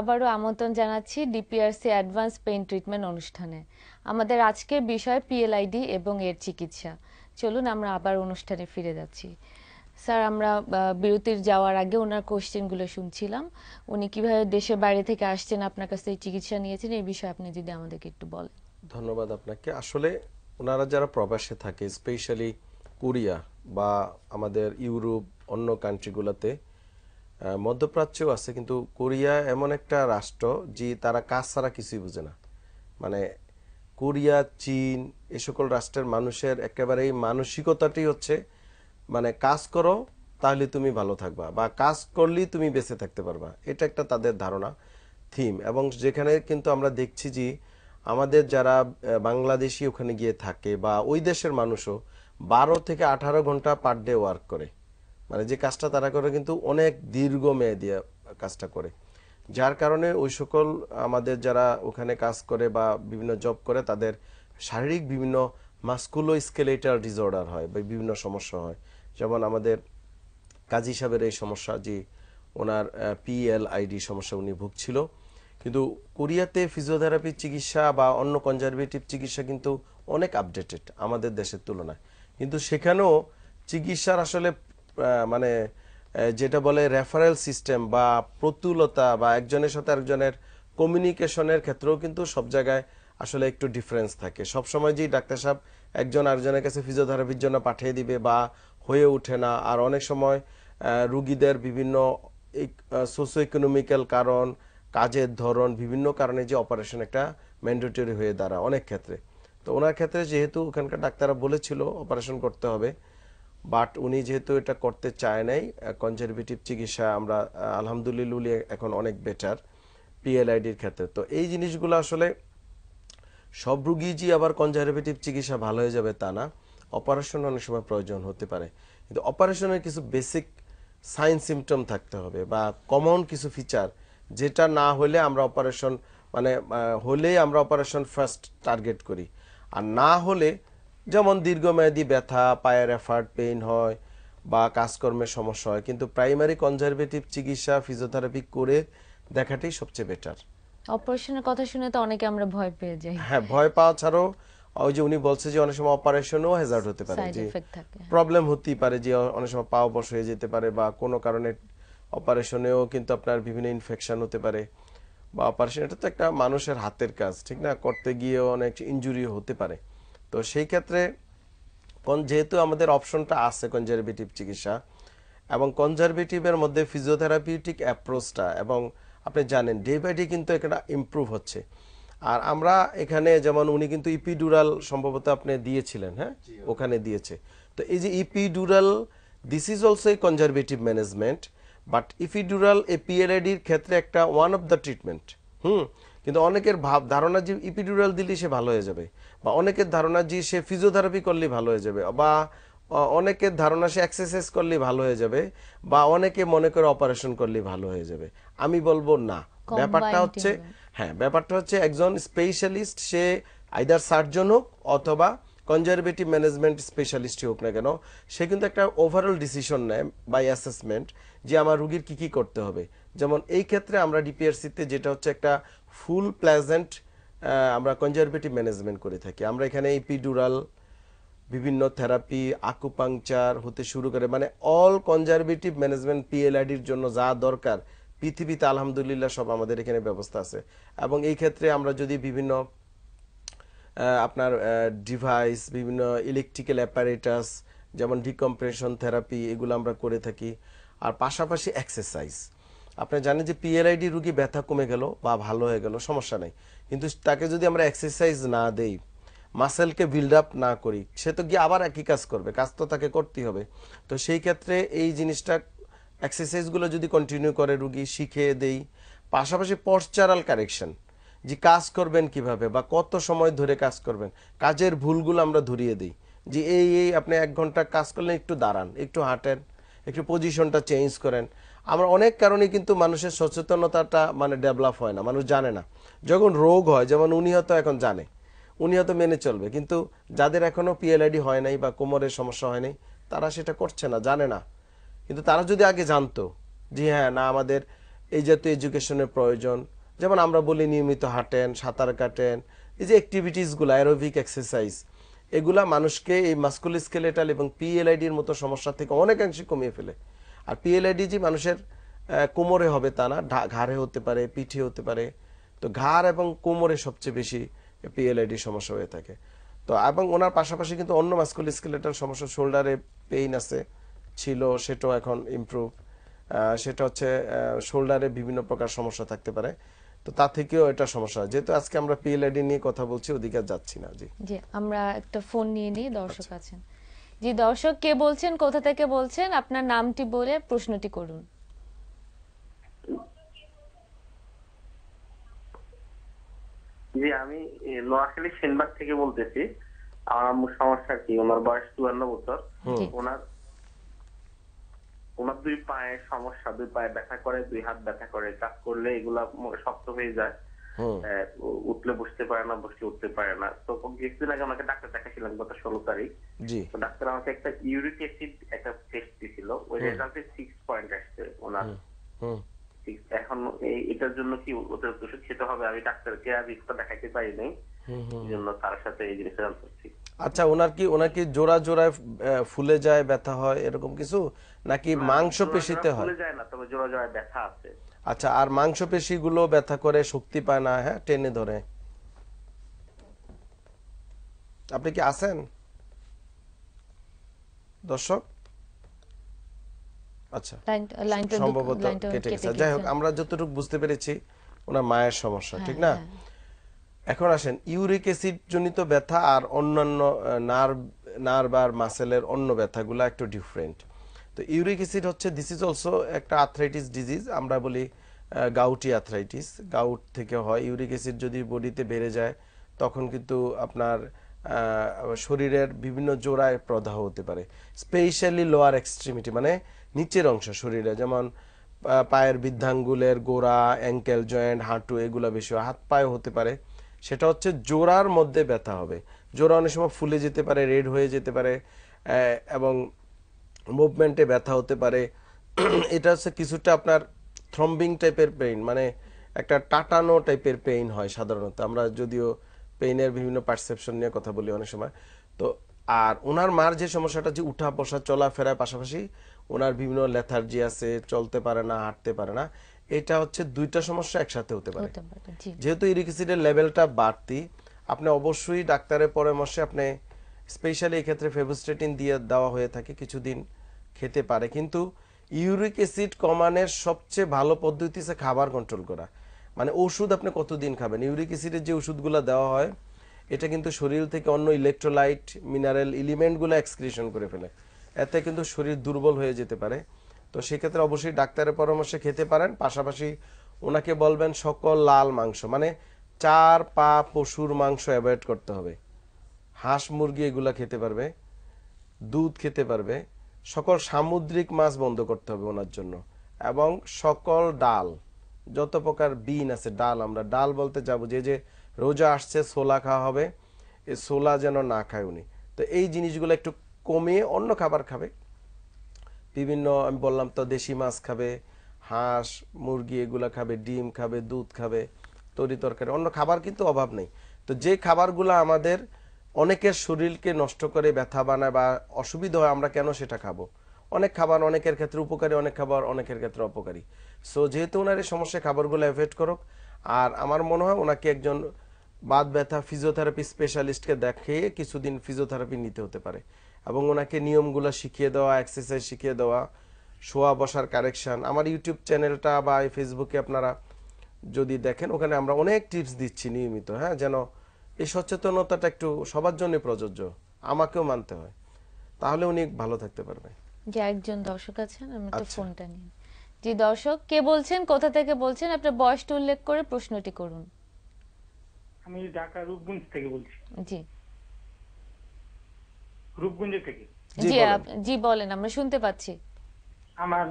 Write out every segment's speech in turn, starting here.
আবারও আমন্ত্রণ জানাচ্ছি ডিপিআরসি অ্যাডভান্স পেইন ট্রিটমেন্ট অনুষ্ঠানে আমাদের আজকের বিষয় পিএলআইডি এবং এর চিকিৎসা চলুন আমরা আবার অনুষ্ঠানে ফিরে যাচ্ছি স্যার আমরা বিরতির যাওয়ার আগে ওনার কোশ্চেনগুলো শুনছিলাম উনি কীভাবে দেশের বাইরে থেকে আসছেন আপনার কাছে চিকিৎসা নিয়েছেন এই বিষয়ে আপনি যদি আমাদেরকে একটু বলেন ধন্যবাদ আপনাকে আসলে ওনারা যারা প্রবাসে থাকে স্পেশালি কোরিয়া বা আমাদের ইউরোপ অন্য কান্ট্রিগুলোতে মধ্যপ্রাচ্যেও আছে কিন্তু কোরিয়া এমন একটা রাষ্ট্র যে তারা কাজ ছাড়া কিছুই বুঝে না মানে কোরিয়া চীন এ সকল রাষ্ট্রের মানুষের একেবারেই মানসিকতাটি হচ্ছে মানে কাজ করো তাহলে তুমি ভালো থাকবা বা কাজ করলেই তুমি বেঁচে থাকতে পারবা এটা একটা তাদের ধারণা থিম এবং যেখানে কিন্তু আমরা দেখছি যে আমাদের যারা বাংলাদেশি ওখানে গিয়ে থাকে বা ওই দেশের মানুষও বারো থেকে আঠারো ঘন্টা পার ডে ওয়ার্ক করে মানে যে কাজটা তারা করে কিন্তু অনেক দীর্ঘ মেয়াদী কাজটা করে যার কারণে ওই সকল আমাদের যারা ওখানে কাজ করে বা বিভিন্ন জব করে তাদের শারীরিক বিভিন্ন মাস্কুলো স্কেলেটার ডিসঅর্ডার হয় বা বিভিন্ন সমস্যা হয় যেমন আমাদের কাজী সাহেবের এই সমস্যা যে ওনার পিএলআইডি সমস্যা উনি ভুগছিল কিন্তু কোরিয়াতে ফিজিওথেরাপির চিকিৎসা বা অন্য কনজারভেটিভ চিকিৎসা কিন্তু অনেক আপডেটেড আমাদের দেশের তুলনায় কিন্তু সেখানেও চিকিৎসার আসলে মানে যেটা বলে রেফারেল সিস্টেম বা প্রতুলতা বা একজনের সাথে আরেকজনের কমিউনিকেশনের ক্ষেত্রেও কিন্তু সব জায়গায় আসলে একটু ডিফারেন্স থাকে সবসময় যেই ডাক্তার সাহেব একজন আরেকজনের কাছে ফিজিওথেরাপির জন্য পাঠিয়ে দিবে বা হয়ে ওঠে না আর অনেক সময় রুগীদের বিভিন্ন সোসো ইকোনমিক্যাল কারণ কাজের ধরন বিভিন্ন কারণে যে অপারেশন একটা ম্যান্ডেটরি হয়ে দাঁড়ায় অনেক ক্ষেত্রে তো ওনার ক্ষেত্রে যেহেতু ওখানকার ডাক্তাররা বলেছিল অপারেশন করতে হবে বাট উনি যেহেতু এটা করতে চায় নাই কনজারভেটিভ চিকিৎসা আমরা আলহামদুলিল্লাহ এখন অনেক বেটার পিএলআইডির ক্ষেত্রে তো এই জিনিসগুলো আসলে সব রুগী যে আবার কনজারভেটিভ চিকিৎসা ভালো হয়ে যাবে তা না অপারেশন অনেক সময় প্রয়োজন হতে পারে কিন্তু অপারেশনের কিছু বেসিক সাইন সিমটম থাকতে হবে বা কমন কিছু ফিচার যেটা না হলে আমরা অপারেশন মানে হলেই আমরা অপারেশন ফার্স্ট টার্গেট করি আর না হলে যেমন দীর্ঘমেয়াদী ব্যথা পায়ের এফার্ট পেইন হয় বা কাজকর্মের সমস্যা হয় কিন্তু প্রাইমারি কনজারভেটিভ চিকিৎসা ফিজিওথেরাপি করে দেখাটাই সবচেয়ে বেটার অপারেশনের কথা শুনে তো অনেকে আমরা ভয় পেয়ে যাই হ্যাঁ ভয় পাওয়া ছাড়াও ওই যে উনি বলছে যে অনেক সময় অপারেশনও হ্যাজার্ড হতে পারে যে প্রবলেম হতেই পারে যে অনেক সময় পাও বস হয়ে যেতে পারে বা কোনো কারণে অপারেশনেও কিন্তু আপনার বিভিন্ন ইনফেকশন হতে পারে বা অপারেশন এটা তো একটা মানুষের হাতের কাজ ঠিক না করতে গিয়েও অনেক ইঞ্জুরিও হতে পারে তো সেই ক্ষেত্রে কোন যেহেতু আমাদের অপশনটা আছে কনজারভেটিভ চিকিৎসা এবং কনজারভেটিভের মধ্যে ফিজিওথেরাপিউটিক অ্যাপ্রোচটা এবং আপনি জানেন ডে বাই ডে কিন্তু এটা ইম্প্রুভ হচ্ছে আর আমরা এখানে যেমন উনি কিন্তু ইপিডুরাল সম্ভবত আপনি দিয়েছিলেন হ্যাঁ ওখানে দিয়েছে তো এই যে epidural this is also a conservative management but epidural a পিএলআইডির ক্ষেত্রে একটা one of the treatment hmm কিন্তু অনেকের ভাব ধারণা যে ইপিডিউরাল দিলে সে ভালো হয়ে যাবে বা অনেকের ধারণা যে সে ফিজিওথেরাপি করলে ভালো হয়ে যাবে বা অনেকের ধারণা সে এক্সারসাইজ করলে ভালো হয়ে যাবে বা অনেকে মনে করে অপারেশন করলে ভালো হয়ে যাবে আমি বলবো না ব্যাপারটা হচ্ছে হ্যাঁ ব্যাপারটা হচ্ছে একজন স্পেশালিস্ট সে আইদার সার্জন হোক অথবা কনজারভেটিভ ম্যানেজমেন্ট স্পেশালিস্টই হোক না কেন সে কিন্তু একটা ওভারঅল ডিসিশন নেয় বাই অ্যাসেসমেন্ট যে আমার রুগীর কি কি করতে হবে যেমন এই ক্ষেত্রে আমরা ডিপিআরসিতে যেটা হচ্ছে একটা ফুল প্লেজেন্ট আমরা কনজারভেটিভ ম্যানেজমেন্ট করে থাকি আমরা এখানে ইপিডুরাল বিভিন্ন থেরাপি আকুপাংচার হতে শুরু করে মানে অল কনজারভেটিভ ম্যানেজমেন্ট পিএলআইডির জন্য যা দরকার পৃথিবীতে আলহামদুলিল্লাহ সব আমাদের এখানে ব্যবস্থা আছে এবং এই ক্ষেত্রে আমরা যদি বিভিন্ন আপনার ডিভাইস বিভিন্ন ইলেকট্রিক্যাল অ্যাপারেটাস যেমন ডিকম্প্রেশন থেরাপি এগুলো আমরা করে থাকি আর পাশাপাশি এক্সারসাইজ আপনি জানেন যে পিএলআইডি রুগী ব্যথা কমে গেল বা ভালো হয়ে গেল সমস্যা নেই কিন্তু তাকে যদি আমরা এক্সারসাইজ না দেই মাসেলকে বিল্ড আপ না করি সে তো গিয়ে আবার একই কাজ করবে কাজ তো তাকে করতেই হবে তো সেই ক্ষেত্রে এই জিনিসটা এক্সারসাইজগুলো যদি কন্টিনিউ করে রুগী শিখে দেই পাশাপাশি পশ্চারাল কারেকশন যে কাজ করবেন কিভাবে বা কত সময় ধরে কাজ করবেন কাজের ভুলগুলো আমরা ধরিয়ে দিই যে এই এই আপনি এক ঘন্টা কাজ করলেন একটু দাঁড়ান একটু হাঁটেন একটু পজিশনটা চেঞ্জ করেন আমরা অনেক কারণে কিন্তু মানুষের সচেতনতাটা মানে ডেভেলপ হয় না মানুষ জানে না যখন রোগ হয় যেমন উনি হয়তো এখন জানে উনি হয়তো মেনে চলবে কিন্তু যাদের এখনও পিএলআইডি হয় নাই বা কোমরের সমস্যা হয় নাই তারা সেটা করছে না জানে না কিন্তু তারা যদি আগে জানতো যে হ্যাঁ না আমাদের এই জাতীয় এডুকেশনের প্রয়োজন যেমন আমরা বলি নিয়মিত হাঁটেন সাঁতার কাটেন এই যে অ্যাক্টিভিটিসগুলো অ্যারোভিক এক্সারসাইজ এগুলা মানুষকে এই মাস্কুল স্কেলেটাল এবং পিএলআইডির মতো সমস্যা থেকে অনেকাংশে কমিয়ে ফেলে আর পিএলআইডি যে মানুষের কোমরে হবে তা না ঘাড়ে হতে পারে পিঠে হতে পারে তো ঘাড় এবং কোমরে সবচেয়ে বেশি পিএলআইডি সমস্যা হয়ে থাকে তো এবং ওনার পাশাপাশি কিন্তু অন্য মাস্কুল স্কেলেটাল সমস্যা শোল্ডারে পেইন আছে ছিল সেটাও এখন ইমপ্রুভ সেটা হচ্ছে শোল্ডারে বিভিন্ন প্রকার সমস্যা থাকতে পারে তো তা থেকেও এটা সমস্যা হয় যেহেতু আজকে আমরা পিএলআইডি নিয়ে কথা বলছি ওদিকে যাচ্ছি না জি জি আমরা একটা ফোন নিয়ে নিই আচ্ছা। দর্শক আছেন জি দর্শক কে বলছেন কোথা থেকে বলছেন আপনার নামটি বলে প্রশ্নটি করুন জি আমি নোয়াখালী সেনবাগ থেকে বলতেছি আমার সমস্যা কি ওনার বয়স চুয়ান্ন বছর ওনার দুই পায়ে সমস্যা দুই পায়ে ব্যথা করে দুই হাত ব্যথা করে কাজ করলে এগুলা শক্ত হয়ে যায় উঠলে বসতে পারে না বসলে উঠতে পারে না তো কিছুদিন আগে আমাকে ডাক্তার দেখাছিলাম গত ষোলো তারিখ তো ডাক্তার আমাকে একটা ইউরিক অ্যাসিড একটা টেস্ট দিছিল ওই রেজাল্টে সিক্স পয়েন্ট আসছে ওনার এখন এটার জন্য কি অতিরিক্ত ওষুধ খেতে হবে আমি ডাক্তারকে আমি দেখাইতে পারি নাই জন্য তার সাথে এই জিনিসটা জানতে আচ্ছা ওনার কি ওনার কি জোড়া জোড়ায় ফুলে যায় ব্যথা হয় এরকম কিছু নাকি পেশিতে হয় আচ্ছা আর মাংস পেশি গুলো ব্যথা আচ্ছা আর ব্যথা করে শক্তি পায় না হ্যাঁ টেনে ধরে আপনি কি আছেন দর্শক আচ্ছা সম্ভবত কেটে যাই হোক আমরা যতটুকু বুঝতে পেরেছি ওনার মায়ের সমস্যা ঠিক না হ্যাঁ, হ্যাঁ। এখন আসেন ইউরিক অ্যাসিড জনিত ব্যথা আর অন্যান্য নার্ভ মাসেলের অন্য ব্যথাগুলো একটু ডিফারেন্ট তো ইউরিক অ্যাসিড হচ্ছে দিস ইজ অলসো একটা আর্থ্রাইটিস ডিজিজ আমরা বলি গাউটি আর্থ্রাইটিস গাউট থেকে হয় ইউরিক অ্যাসিড যদি বডিতে বেড়ে যায় তখন কিন্তু আপনার শরীরের বিভিন্ন জোড়ায় প্রদাহ হতে পারে স্পেশালি লোয়ার এক্সট্রিমিটি মানে নিচের অংশ শরীরে যেমন পায়ের বৃদ্ধাঙ্গুলের গোড়া অ্যাঙ্কেল জয়েন্ট হাঁটু এগুলো বেশি হাত পায়ে হতে পারে সেটা হচ্ছে জোড়ার মধ্যে ব্যথা হবে জোড়া অনেক সময় ফুলে যেতে পারে রেড হয়ে যেতে পারে এবং মুভমেন্টে ব্যথা হতে পারে এটা হচ্ছে কিছুটা আপনার থ্রম্বিং টাইপের পেইন মানে একটা টাটানো টাইপের পেইন হয় সাধারণত আমরা যদিও পেইনের বিভিন্ন পারসেপশন নিয়ে কথা বলি অনেক সময় তো আর ওনার মার যে সমস্যাটা যে উঠা বসা চলাফেরার পাশাপাশি ওনার বিভিন্ন লেথার্জি আছে চলতে পারে না হাঁটতে পারে না এটা হচ্ছে দুইটা সমস্যা একসাথে হতে পারে যেহেতু ইরিক লেভেলটা বাড়তি আপনি অবশ্যই ডাক্তারের পরামর্শে আপনি স্পেশালি এক্ষেত্রে ফেভোস্টেটিন দিয়ে দেওয়া হয়ে থাকে কিছুদিন খেতে পারে কিন্তু ইউরিক অ্যাসিড কমানোর সবচেয়ে ভালো পদ্ধতি হচ্ছে খাবার কন্ট্রোল করা মানে ওষুধ আপনি কতদিন খাবেন ইউরিক অ্যাসিডের যে ওষুধগুলো দেওয়া হয় এটা কিন্তু শরীর থেকে অন্য ইলেকট্রোলাইট মিনারেল এলিমেন্টগুলো এক্সক্রিশন করে ফেলে এতে কিন্তু শরীর দুর্বল হয়ে যেতে পারে তো সেক্ষেত্রে অবশ্যই ডাক্তারের পরামর্শে খেতে পারেন পাশাপাশি ওনাকে বলবেন সকল লাল মাংস মানে চার পা পশুর মাংস অ্যাভয়েড করতে হবে হাঁস মুরগি এগুলা খেতে পারবে দুধ খেতে পারবে সকল সামুদ্রিক মাছ বন্ধ করতে হবে ওনার জন্য এবং সকল ডাল যত প্রকার বিন আছে ডাল আমরা ডাল বলতে যাব যে যে রোজা আসছে ছোলা খাওয়া হবে এই ছোলা যেন না খায় উনি তো এই জিনিসগুলো একটু কমিয়ে অন্য খাবার খাবে বিভিন্ন আমি বললাম তো দেশি মাছ খাবে হাঁস মুরগি এগুলো খাবে ডিম খাবে দুধ খাবে তরি তরকারি অন্য খাবার কিন্তু অভাব নেই তো যে খাবারগুলো আমাদের অনেকের শরীরকে নষ্ট করে ব্যথা বানায় বা অসুবিধা হয় আমরা কেন সেটা খাবো অনেক খাবার অনেকের ক্ষেত্রে উপকারী অনেক খাবার অনেকের ক্ষেত্রে অপকারী সো যেহেতু ওনার এই সমস্যা খাবারগুলো অ্যাভয়েড করুক আর আমার মনে হয় ওনাকে একজন বাদ ব্যথা ফিজিওথেরাপি স্পেশালিস্টকে দেখিয়ে কিছুদিন ফিজিওথেরাপি নিতে হতে পারে এবং ওনাকে নিয়মগুলো শিখিয়ে দেওয়া এক্সারসাইজ শিখিয়ে দেওয়া শোয়া বসার কারেকশান আমার ইউটিউব চ্যানেলটা বা ফেসবুকে আপনারা যদি দেখেন ওখানে আমরা অনেক টিপস দিচ্ছি নিয়মিত হ্যাঁ যেন এই সচেতনতাটা একটু সবার জন্য প্রযোজ্য আমাকেও মানতে হয় তাহলে উনি ভালো থাকতে পারবে যে একজন দর্শক আছেন আমি তো আচ্ছা। ফোনটা নিই জি দর্শক কে বলছেন কোথা থেকে বলছেন আপনার বয়সটা উল্লেখ করে প্রশ্নটি করুন আমি ঢাকা রূপগঞ্জ থেকে বলছি জি রূপগঞ্জ থেকে জি জি বলেন আমরা শুনতে পাচ্ছি আমার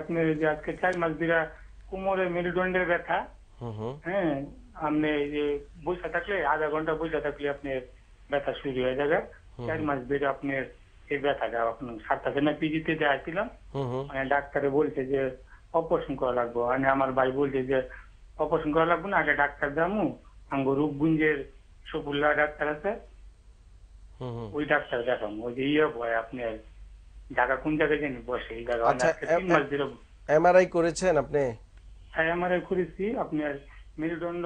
আপনার যে আজকে চার মাস ধরে কোমরে মেরুদণ্ডের ব্যথা হ্যাঁ আপনি যে বসে থাকলে আধা ঘন্টা বসে থাকলে আপনার ব্যথা শুরু হয়ে যাবে চার মাস ধরে আপনার এই ব্যথাটা আপনি সাতটাকে না পিজিতে আসছিলাম মানে ডাক্তারে বলছে যে অপারেশন করা লাগবে মানে আমার ভাই বলছে যে অপারেশন করা লাগবে না আগে ডাক্তার দামু আঙ্গ রূপগুঞ্জের সফুল্লা ডাক্তার আছে ওই ডাক্তার দেখাম ওই যে ইয়ে ভয় আপনি ঢাকা কোন জায়গায় জানি বসে এই জায়গা তিন মাস ধরে এমআরআই করেছেন আপনি হ্যাঁ এমআরআই করেছি আপনার মেরুদণ্ড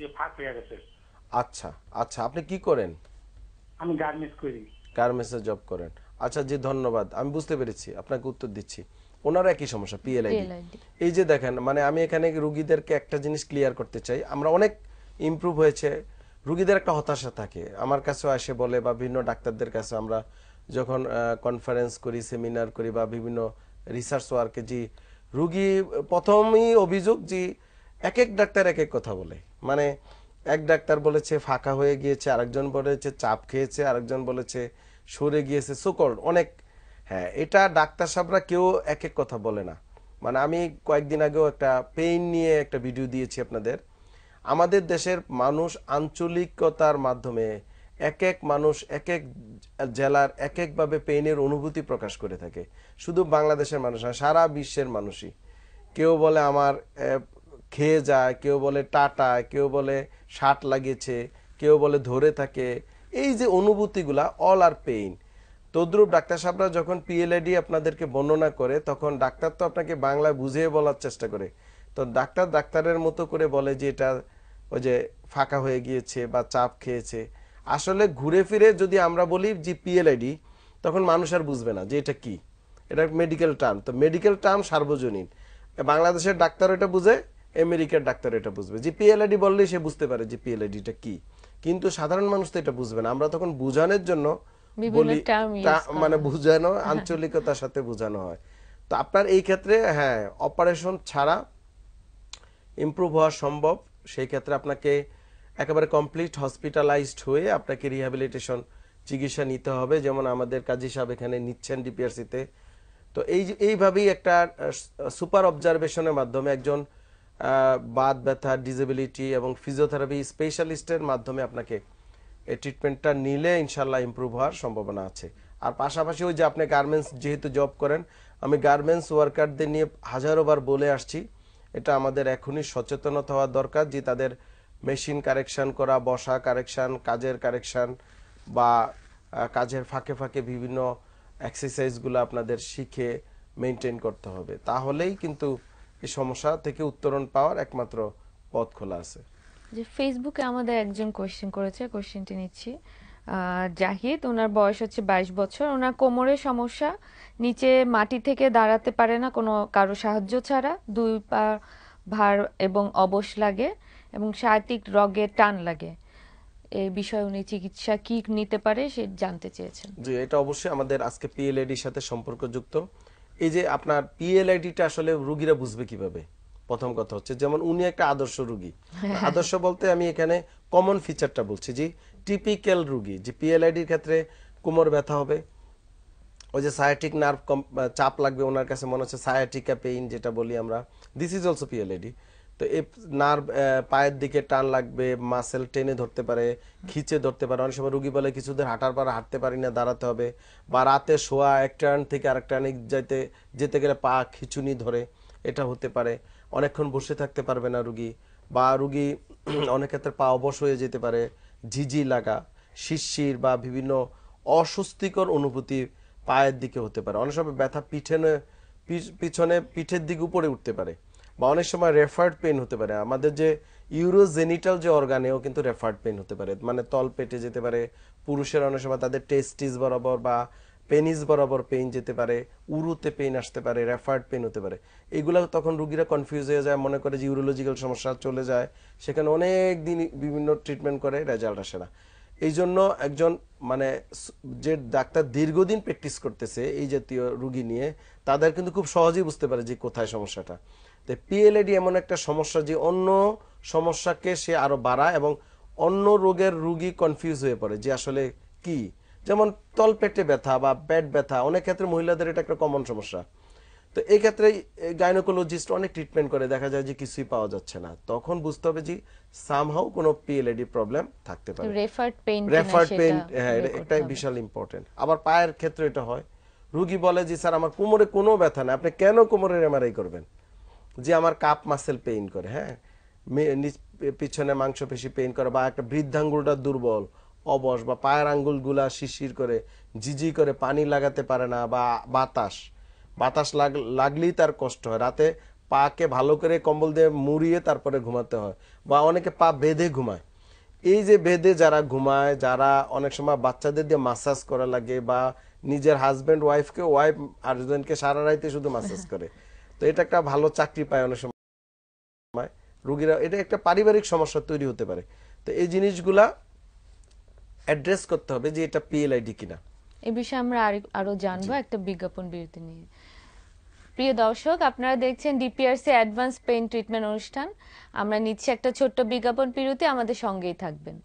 যে ফাঁক হয়ে গেছে আচ্ছা আচ্ছা আপনি কি করেন আমি গার্মেন্টস করি গার্মেন্টসে জব করেন আচ্ছা জি ধন্যবাদ আমি বুঝতে পেরেছি আপনাকে উত্তর দিচ্ছি ওনার একই সমস্যা পিএলআইডি এই যে দেখেন মানে আমি এখানে রুগীদেরকে একটা জিনিস ক্লিয়ার করতে চাই আমরা অনেক ইমপ্রুভ হয়েছে রুগীদের একটা হতাশা থাকে আমার কাছেও আসে বলে বা বিভিন্ন ডাক্তারদের কাছে আমরা যখন কনফারেন্স করি সেমিনার করি বা বিভিন্ন রিসার্চ ওয়ার্কে যে রুগী প্রথমই অভিযোগ যে এক এক ডাক্তার এক এক কথা বলে মানে এক ডাক্তার বলেছে ফাঁকা হয়ে গিয়েছে আরেকজন বলেছে চাপ খেয়েছে আরেকজন বলেছে সরে গিয়েছে সোকল অনেক হ্যাঁ এটা ডাক্তার সাহেবরা কেউ এক এক কথা বলে না মানে আমি কয়েকদিন আগেও একটা পেইন নিয়ে একটা ভিডিও দিয়েছি আপনাদের আমাদের দেশের মানুষ আঞ্চলিকতার মাধ্যমে এক এক মানুষ এক এক জেলার এক একভাবে পেইনের অনুভূতি প্রকাশ করে থাকে শুধু বাংলাদেশের মানুষ না সারা বিশ্বের মানুষই কেউ বলে আমার খেয়ে যায় কেউ বলে টাটা কেউ বলে শার্ট লাগিয়েছে কেউ বলে ধরে থাকে এই যে অনুভূতিগুলা অল আর পেইন তদ্রুপ ডাক্তার সাহেবরা যখন পিএলআইডি আপনাদেরকে বর্ণনা করে তখন ডাক্তার তো আপনাকে বাংলায় বুঝিয়ে বলার চেষ্টা করে তো ডাক্তার ডাক্তারের মতো করে বলে যে এটা ওই যে ফাঁকা হয়ে গিয়েছে বা চাপ খেয়েছে আসলে ঘুরে ফিরে যদি আমরা বলি যে পিএলআইডি তখন মানুষ আর বুঝবে না যে এটা কি এটা মেডিকেল টার্ম তো মেডিকেল টার্ম সার্বজনীন বাংলাদেশের ডাক্তার এটা বুঝে আমেরিকার ডাক্তার এটা বুঝবে যে পিএলআইডি বললে সে বুঝতে পারে যে জিপিএলআইডিটা কি কিন্তু সাধারণ মানুষ তো এটা বুঝবে না আমরা তখন বুঝানোর জন্য বলি মানে বুঝানো হ্যাঁ। আঞ্চলিকতার সাথে বুঝানো হয় তো আপনার এই ক্ষেত্রে হ্যাঁ অপারেশন ছাড়া ইম্প্রুভ হওয়া সম্ভব সেই ক্ষেত্রে আপনাকে একেবারে কমপ্লিট হসপিটালাইজড হয়ে আপনাকে রিহ্যাবিলিটেশন চিকিৎসা নিতে হবে যেমন আমাদের কাজী সাহেব এখানে নিচ্ছেন ডিপিআরসিতে তো এই এইভাবেই একটা সুপার অবজারভেশনের মাধ্যমে একজন বাদ ব্যথা ডিজেবিলিটি এবং ফিজিওথেরাপি স্পেশালিস্টের মাধ্যমে আপনাকে এই ট্রিটমেন্টটা নিলে ইনশাল্লাহ ইম্প্রুভ হওয়ার সম্ভাবনা আছে আর পাশাপাশি ওই যে আপনি গার্মেন্টস যেহেতু জব করেন আমি গার্মেন্টস ওয়ার্কারদের নিয়ে হাজারোবার বলে আসছি এটা আমাদের এখনই সচেতনতা হওয়া দরকার যে তাদের মেশিন কারেকশান করা বসা কারেকশান কাজের কারেকশান বা কাজের ফাঁকে ফাঁকে বিভিন্ন এক্সারসাইজগুলো আপনাদের শিখে মেনটেন করতে হবে তাহলেই কিন্তু এই সমস্যা থেকে উত্তরণ পাওয়ার একমাত্র পথ খোলা আছে যে ফেসবুকে আমাদের একজন কোশ্চেন করেছে কোশ্চেনটি নিচ্ছি জাহিদ ওনার বয়স হচ্ছে বাইশ বছর ওনার কোমরের সমস্যা নিচে মাটি থেকে দাঁড়াতে পারে না কোনো কারো সাহায্য ছাড়া দুই পা ভার এবং অবস লাগে এবং সাহিত্যিক রগে টান লাগে এই বিষয়ে উনি চিকিৎসা কি নিতে পারে সে জানতে চেয়েছেন জি এটা অবশ্যই আমাদের আজকে পিএলএডির সাথে সম্পর্কযুক্ত এই যে আপনার পিএলআইডিটা আসলে রুগীরা বুঝবে কিভাবে প্রথম কথা হচ্ছে যেমন উনি একটা আদর্শ রুগী আদর্শ বলতে আমি এখানে কমন ফিচারটা বলছি যে টিপিক্যাল রুগী যে পিএলআইডির ক্ষেত্রে কোমর ব্যথা হবে ওই যে সায়াটিক নার্ভ চাপ লাগবে ওনার কাছে মনে হচ্ছে সায়াটিকা পেইন যেটা বলি আমরা দিস ইজ অলসো পিএলআইডি তো এ নার্ভ পায়ের দিকে টান লাগবে মাসেল টেনে ধরতে পারে খিচে ধরতে পারে অনেক সময় রুগী বলে কিছুদের হাঁটার পর হাঁটতে পারি না দাঁড়াতে হবে বা রাতে শোয়া এক টান থেকে আরেক টানে যাইতে যেতে গেলে পা খিচুনি ধরে এটা হতে পারে অনেকক্ষণ বসে থাকতে পারবে না রুগী বা রুগী অনেক ক্ষেত্রে পা অবশ হয়ে যেতে পারে ঝিঝি লাগা শিরশির বা বিভিন্ন অস্বস্তিকর অনুভূতি পায়ের দিকে হতে পারে অনেক সময় ব্যথা পিঠে পিছনে পিঠের দিকে উপরে উঠতে পারে বা অনেক সময় রেফার্ড পেন হতে পারে আমাদের যে ইউরোজেনিটাল যে অর্গানেও কিন্তু রেফার্ড পেন হতে পারে মানে তল পেটে যেতে পারে পুরুষের অনেক সময় তাদের টেস্টিস বরাবর বা পেনিস বরাবর পেইন যেতে পারে উরুতে পেইন আসতে পারে রেফার্ড পেইন হতে পারে এইগুলো তখন রুগীরা কনফিউজ হয়ে যায় মনে করে যে ইউরোলজিক্যাল সমস্যা চলে যায় সেখানে অনেক দিন বিভিন্ন ট্রিটমেন্ট করে রেজাল্ট আসে না এই জন্য একজন মানে যে ডাক্তার দীর্ঘদিন প্র্যাকটিস করতেছে এই জাতীয় রুগী নিয়ে তাদের কিন্তু খুব সহজেই বুঝতে পারে যে কোথায় সমস্যাটা তো পিএলএডি এমন একটা সমস্যা যে অন্য সমস্যাকে সে আরও বাড়ায় এবং অন্য রোগের রুগী কনফিউজ হয়ে পড়ে যে আসলে কি যেমন তলপেটে ব্যথা বা পেট ব্যথা অনেক ক্ষেত্রে মহিলাদের এটা একটা কমন সমস্যা তো এই ক্ষেত্রে গাইনোকোলজিস্ট অনেক ট্রিটমেন্ট করে দেখা যায় যে কিছুই পাওয়া যাচ্ছে না তখন বুঝতে হবে যে সামহাও কোনো পিএলএডি প্রবলেম থাকতে পারে রেফার্ড পেইন রেফার্ড পেইন হ্যাঁ একটা বিশাল ইম্পর্টেন্ট আবার পায়ের ক্ষেত্রে এটা হয় রুগী বলে যে স্যার আমার কোমরে কোনো ব্যথা না আপনি কেন কোমরের এমআরআই করবেন যে আমার কাপ মাসেল পেইন করে হ্যাঁ পিছনে মাংসপেশি পেইন করে বা একটা বৃদ্ধাঙ্গুলটা দুর্বল অবশ বা পায়ের আঙ্গুলগুলা শিশির করে জিজি করে পানি লাগাতে পারে না বা বাতাস বাতাস লাগ লাগলেই তার কষ্ট হয় রাতে পাকে ভালো করে কম্বল দিয়ে মুড়িয়ে তারপরে ঘুমাতে হয় বা অনেকে পা বেঁধে ঘুমায় এই যে বেঁধে যারা ঘুমায় যারা অনেক সময় বাচ্চাদের দিয়ে মাসাজ করা লাগে বা নিজের হাজব্যান্ড ওয়াইফকে ওয়াইফ আরেকজনকে সারা রাইতে শুধু মাসাজ করে তো এটা একটা ভালো চাকরি পায় অনেক সময় রুগীরা এটা একটা পারিবারিক সমস্যা তৈরি হতে পারে তো এই জিনিসগুলা অ্যাড্রেস করতে হবে যে এটা পিএলআইডি কিনা এই বিষয়ে আমরা আরো জানবো একটা বিজ্ঞাপন বিরতি নিয়ে প্রিয় দর্শক আপনারা দেখছেন ডিপিআরসি অ্যাডভান্স পেইন ট্রিটমেন্ট অনুষ্ঠান আমরা নিচ্ছি একটা ছোট্ট বিজ্ঞাপন বিরতি আমাদের সঙ্গেই থাকবেন